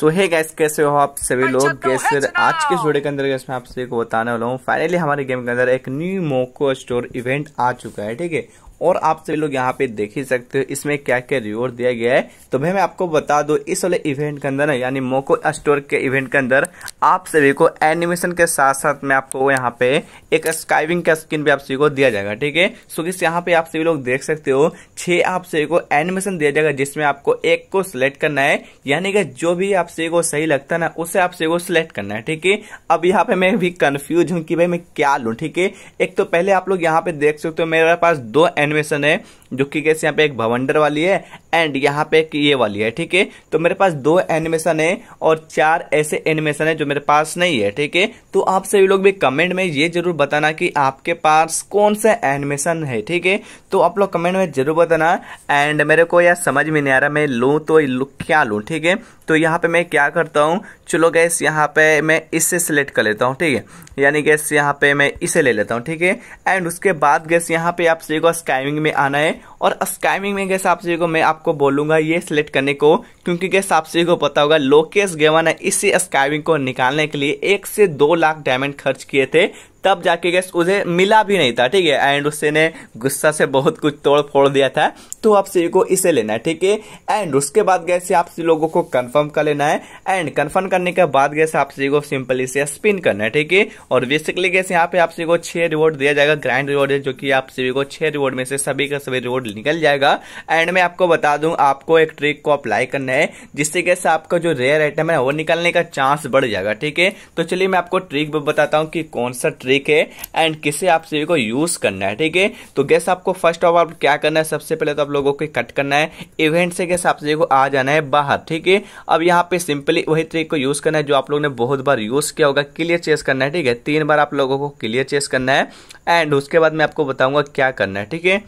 सो है गैस कैसे हो आप सभी लोग कैसे अच्छा। आज के वीडियो के अंदर गैस मैं आपसे को बताने वाला हूँ फाइनली हमारे गेम के अंदर एक न्यू मोको स्टोर इवेंट आ चुका है ठीक है और आप सभी लोग यहाँ पे देख ही सकते हो इसमें क्या क्या रिवॉर्ड दिया गया है तो भाई मैं आपको बता दू इस वाले इवेंट के अंदर ना यानी मोको स्टोर के इवेंट के अंदर आप सभी को एनिमेशन के साथ साथ में आपको यहाँ पे एक स्काइविंग का स्किन भी आप सभी को दिया जाएगा ठीक है सो इस यहाँ पे आप सभी लोग देख सकते हो छह आप सभी को एनिमेशन दिया जाएगा जिसमें आपको एक को सिलेक्ट करना है यानी कि जो भी आप सभी को सही लगता है ना उसे आप सभी को सिलेक्ट करना है ठीक है अब यहाँ पे मैं भी कंफ्यूज हूँ कि भाई मैं क्या लू ठीक है एक तो पहले आप लोग यहाँ पे देख सकते हो मेरे पास दो एनिमेशन एनिमेशन है जो कि कैसे यहाँ पे एक भवंडर वाली है एंड यहाँ पे एक ये वाली है ठीक है तो मेरे पास दो एनिमेशन है और चार ऐसे एनिमेशन है जो मेरे पास नहीं है ठीक है तो आप सभी लोग भी कमेंट में ये जरूर बताना कि आपके पास कौन सा एनिमेशन है ठीक है तो आप लोग कमेंट में जरूर बताना एंड मेरे को यार समझ में नहीं आ रहा मैं तो लू तो क्या लू ठीक है तो यहाँ पे मैं क्या करता हूँ चलो गैस यहाँ पे मैं इसे सिलेक्ट कर लेता हूँ ठीक है यानी गैस यहाँ पे मैं इसे ले लेता हूँ ठीक है एंड उसके बाद गैस यहाँ पे आप सभी को स्काई स्काइमिंग में आना है और स्काइमिंग में गैस आप सभी को मैं आपको बोलूंगा ये सिलेक्ट करने को क्योंकि गैस आप सभी को पता होगा लोकेश गेवन ने इसी स्काइमिंग को निकालने के लिए एक से दो लाख डायमंड खर्च किए थे तब जाके गैस उसे मिला भी नहीं था ठीक है एंड उससे ने गुस्सा से बहुत कुछ तोड़ फोड़ दिया था तो आप सभी को इसे लेना है ठीक है एंड उसके बाद गैस आप सभी लोगों को कंफर्म कर लेना है एंड कंफर्म करने के बाद गैस आप सभी को सिंपल इसे स्पिन करना है ठीक है और बेसिकली गैस यहाँ पे आप सभी को छह रिवॉर्ड दिया जाएगा ग्रैंड रिवॉर्ड है जो कि आप सभी को छह रिवॉर्ड में से सभी का सभी रिवॉर्ड निकल जाएगा एंड मैं आपको बता दू आपको एक ट्रिक को अप्लाई करना है जिससे कैसे आपका जो रेयर आइटम है वो निकलने का चांस बढ़ जाएगा ठीक है तो चलिए मैं आपको ट्रिक बताता हूँ कि कौन सा ट्रिक ट्रिक है एंड किसे आप सभी को यूज़ करना है ठीक है तो गैस आपको फर्स्ट ऑफ ऑल क्या करना है सबसे पहले तो आप लोगों को कट करना है इवेंट से गैस आप सभी को आ जाना है बाहर ठीक है अब यहाँ पे सिंपली वही ट्रिक को यूज़ करना है जो आप लोगों ने बहुत बार यूज़ किया होगा क्लियर चेस करना है ठीक है तीन बार आप लोगों को क्लियर चेस करना है एंड उसके बाद मैं आपको बताऊंगा क्या करना है ठीक है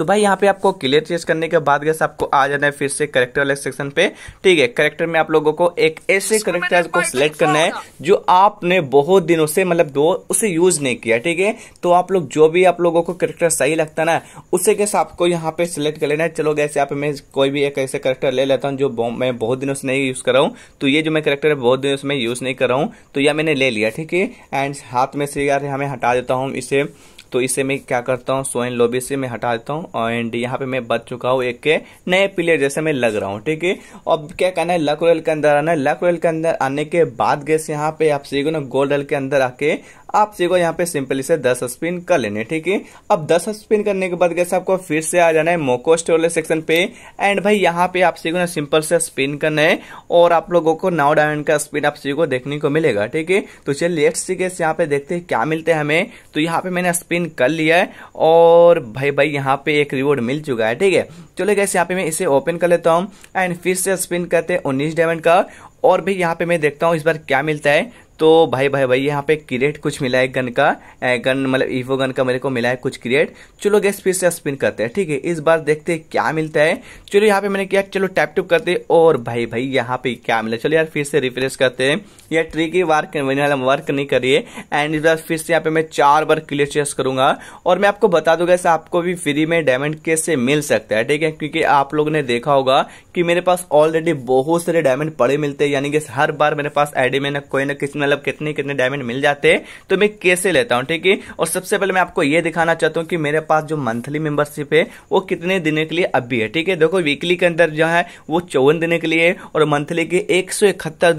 तो भाई यहाँ पे आपको क्लियर चेस करने के बाद गैस आपको आ जाना है फिर से करेक्टर वाले सेक्शन पे ठीक है करेक्टर में आप लोगों को एक ऐसे करेक्टर को सिलेक्ट करना है जो आपने बहुत दिनों से मतलब दो उसे यूज नहीं किया ठीक है तो आप लोग जो भी आप लोगों को करेक्टर सही लगता ना उसे गैस आपको यहाँ पे सिलेक्ट कर लेना है चलो गैसे आप मैं कोई भी एक ऐसे करेक्टर ले लेता हूँ जो मैं बहुत दिनों से नहीं यूज कर रहा हूँ तो ये जो मैं करेक्टर है बहुत दिनों से मैं यूज नहीं कर रहा हूँ तो यह मैंने ले लिया ठीक है एंड हाथ में से यार हमें हटा देता हूँ इसे तो इसे मैं क्या करता हूँ सोइन लोबी से मैं हटा देता हूँ एंड यहाँ पे मैं बच चुका हूँ एक के नए प्लेयर जैसे मैं लग रहा हूँ ठीक है अब क्या कहना है लक रोयल के अंदर आना है लक रोयल के अंदर आने के बाद गैस यहाँ पे आप सीखो ना गोल्ड रॉयल के अंदर आके आप सीखो यहाँ पे सिंपली से दस स्पिन कर लेने ठीक है अब दस स्पिन करने के बाद कैसे आपको फिर से आ जाना है मोको स्टोले सेक्शन पे एंड भाई यहाँ पे आप सीखो ना सिंपल से स्पिन करना है और आप लोगों को नाव डायमंड का स्पिन आप सीखो देखने को मिलेगा ठीक है तो चलिए लेट्स से यहाँ पे देखते हैं क्या मिलते हैं हमें तो यहाँ पे मैंने स्पिन कर लिया है और भाई भाई यहाँ पे एक रिवॉर्ड मिल चुका है ठीक है चलो कैसे यहाँ पे मैं इसे ओपन कर लेता हूँ एंड फिर से स्पिन करते हैं उन्नीस डायमंड का और भी यहाँ पे मैं देखता हूँ इस बार क्या मिलता है तो भाई भाई भाई यहाँ पे क्रिएट कुछ मिला है गन का गन मतलब ईवो गन का मेरे को मिला है कुछ क्रिएट चलो गैस फिर से स्पिन करते हैं ठीक है इस बार देखते हैं क्या मिलता है चलो यहाँ पे मैंने किया चलो टैप टूप करते हैं और भाई भाई यहाँ पे क्या मिला चलो यार फिर से रिफ्रेश करते हैं यार ट्री की वर्क वर्क नहीं करिए एंड इस बार फिर से यहाँ पे मैं चार बार क्लियर चेस करूंगा और मैं आपको बता दूंगा ऐसे आपको भी फ्री में डायमंड कैसे मिल सकता है ठीक है क्योंकि आप लोगों ने देखा होगा कि मेरे पास ऑलरेडी बहुत सारे डायमंड पड़े मिलते हैं यानी कि हर बार मेरे पास आईडी में ना कोई ना किसी मतलब कितने कितने डायमंड मिल जाते हैं तो मैं कैसे लेता हूँ ठीक है और सबसे पहले मैं आपको ये दिखाना चाहता हूँ कि मेरे पास जो मंथली मेंबरशिप है वो कितने दिनों के लिए अब भी है ठीक है देखो वीकली के अंदर जो है वो चौवन दिन के लिए और मंथली के एक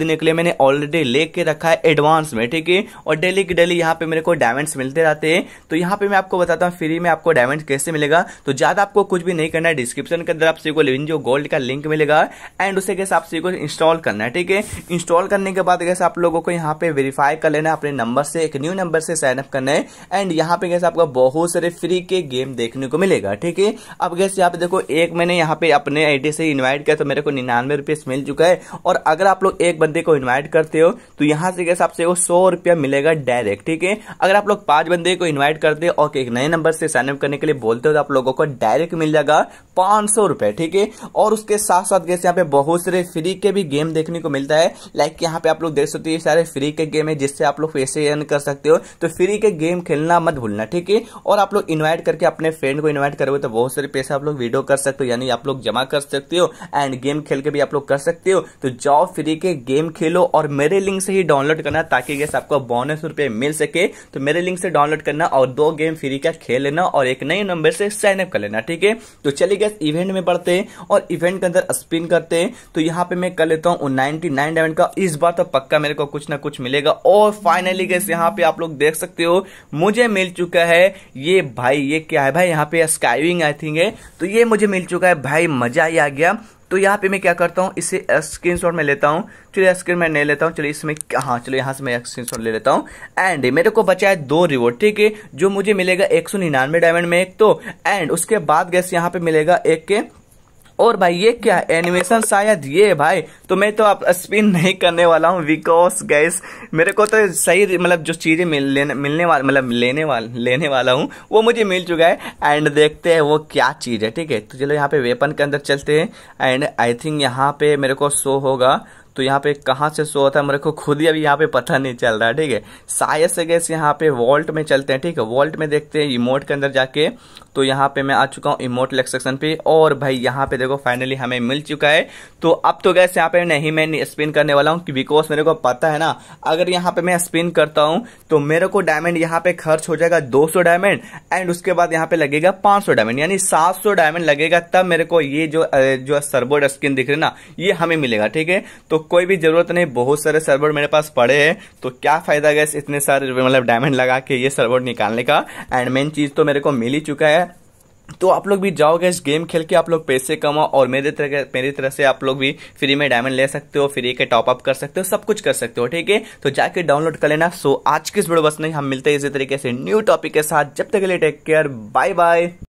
दिन के लिए मैंने ऑलरेडी लेके रखा है एडवांस में ठीक है और डेली की डेली यहाँ पे मेरे को डायमंड मिलते रहते हैं तो यहाँ पे मैं आपको बताता हूँ फ्री में आपको डायमंड कैसे मिलेगा तो ज्यादा आपको कुछ भी नहीं करना है डिस्क्रिप्शन के अंदर आप सीखो लिविन जो गोल्ड का लिंक मिलेगा एंड उसे कैसे आप सीखो इंस्टॉल करना है ठीक है इंस्टॉल करने के बाद कैसे आप लोगों को यहाँ पे वेरीफाई कर लेना अपने नंबर से एक न्यू नंबर से साइनअप करना है एंड यहाँ पे गैस आपको बहुत सारे फ्री के गेम देखने को मिलेगा ठीक है अब गैस यहाँ पे देखो एक मैंने यहाँ पे अपने आईडी से इन्वाइट किया तो मेरे को निन्यानवे रुपीस मिल चुका है और अगर आप लोग एक बंदे को इन्वाइट करते हो तो यहाँ से गैस आपसे वो सौ रुपया मिलेगा डायरेक्ट ठीक है अगर आप लोग पांच बंदे को इन्वाइट करते हो और एक नए नंबर से साइनअप करने के लिए बोलते हो तो आप लोगों को डायरेक्ट मिल जाएगा पांच सौ रुपए ठीक है और उसके साथ साथ गैस यहाँ पे बहुत सारे फ्री के भी गेम देखने को मिलता है लाइक यहाँ पे आप लोग देख सकते हो सारे फ्री फ्री का गेम है जिससे आप लोग पैसे अर्न कर सकते हो तो फ्री का गेम खेलना मत भूलना ठीक है और आप लोग इन्वाइट करके अपने फ्रेंड को इन्वाइट करोगे तो बहुत सारे पैसे आप लोग वीडियो कर सकते हो यानी आप लोग जमा कर सकते हो एंड गेम खेल के भी आप लोग कर सकते हो तो जाओ फ्री के गेम खेलो और मेरे लिंक से ही डाउनलोड करना ताकि गैस आपको बोनस रुपये मिल सके तो मेरे लिंक से डाउनलोड करना और दो गेम फ्री का खेल लेना और एक नए नंबर से साइनअप कर लेना ठीक है तो चलिए गैस इवेंट में बढ़ते हैं और इवेंट के अंदर स्पिन करते हैं तो यहाँ पे मैं कर लेता हूँ नाइनटी डायमंड का इस बार तो पक्का मेरे को कुछ ना कुछ कुछ मिलेगा और फाइनली गैस यहाँ पे आप लोग देख सकते हो मुझे मिल चुका है ये भाई ये क्या है भाई यहाँ पे स्काइविंग आई थिंक है तो ये मुझे मिल चुका है भाई मजा ही आ गया तो यहाँ पे मैं क्या करता हूँ इसे स्क्रीन शॉट में लेता हूँ चलिए स्क्रीन में नहीं लेता हूँ चलिए इसमें हाँ चलो यहाँ से मैं स्क्रीन शॉट ले लेता हूँ एंड मेरे को बचा है दो रिवॉर्ड ठीक है जो मुझे मिलेगा एक सौ निन्यानवे डायमंड में एक तो एंड उसके बाद गैस यहाँ पे मिलेगा एक के और भाई ये क्या एनिमेशन शायद ये है भाई तो मैं तो आप स्पिन नहीं करने वाला हूँ बिकॉज गैस मेरे को तो सही मतलब जो चीज़ें मिल लेने मिलने वाला मतलब लेने वाले लेने वाला हूँ वो मुझे मिल चुका है एंड देखते हैं वो क्या चीज़ है ठीक है तो चलो यहाँ पे वेपन के अंदर चलते हैं एंड आई थिंक यहाँ पे मेरे को शो होगा तो यहाँ पे कहाँ से शो होता है मेरे को खुद ही अभी यहाँ पे पता नहीं चल रहा है ठीक है शायद से गैस यहाँ पे वॉल्ट में चलते हैं ठीक है वॉल्ट में देखते हैं इमोट के अंदर जाके तो यहाँ पे मैं आ चुका हूँ इमोट लेक सेक्शन पे और भाई यहाँ पे देखो फाइनली हमें मिल चुका है तो अब तो गैस यहाँ पे नहीं मैं स्पिन करने वाला हूँ बिकॉज मेरे को पता है ना अगर यहाँ पे मैं स्पिन करता हूँ तो मेरे को डायमंड यहाँ पे खर्च हो जाएगा सौ डायमंड एंड उसके बाद यहाँ पे लगेगा सौ डायमंड यानी सौ डायमंड लगेगा तब मेरे को ये जो जो सरबोर्ड स्किन दिख रही ना ये हमें मिलेगा ठीक है तो कोई भी ज़रूरत नहीं बहुत सारे सर्वर मेरे पास पड़े हैं तो क्या फ़ायदा गैस इतने सारे मतलब डायमंड लगा के ये सर्वर निकालने का एंड मेन चीज़ तो मेरे को मिल ही चुका है तो आप लोग भी जाओगे इस गेम खेल के आप लोग पैसे कमाओ और मेरे तरह मेरी तरह से आप लोग भी फ्री में डायमंड ले सकते हो फ्री के टॉप अप कर सकते हो सब कुछ कर सकते हो ठीक है तो जाके डाउनलोड कर लेना सो आज के इस बस नहीं हम मिलते हैं इसी तरीके से न्यू टॉपिक के साथ जब तक के लिए टेक केयर बाय बाय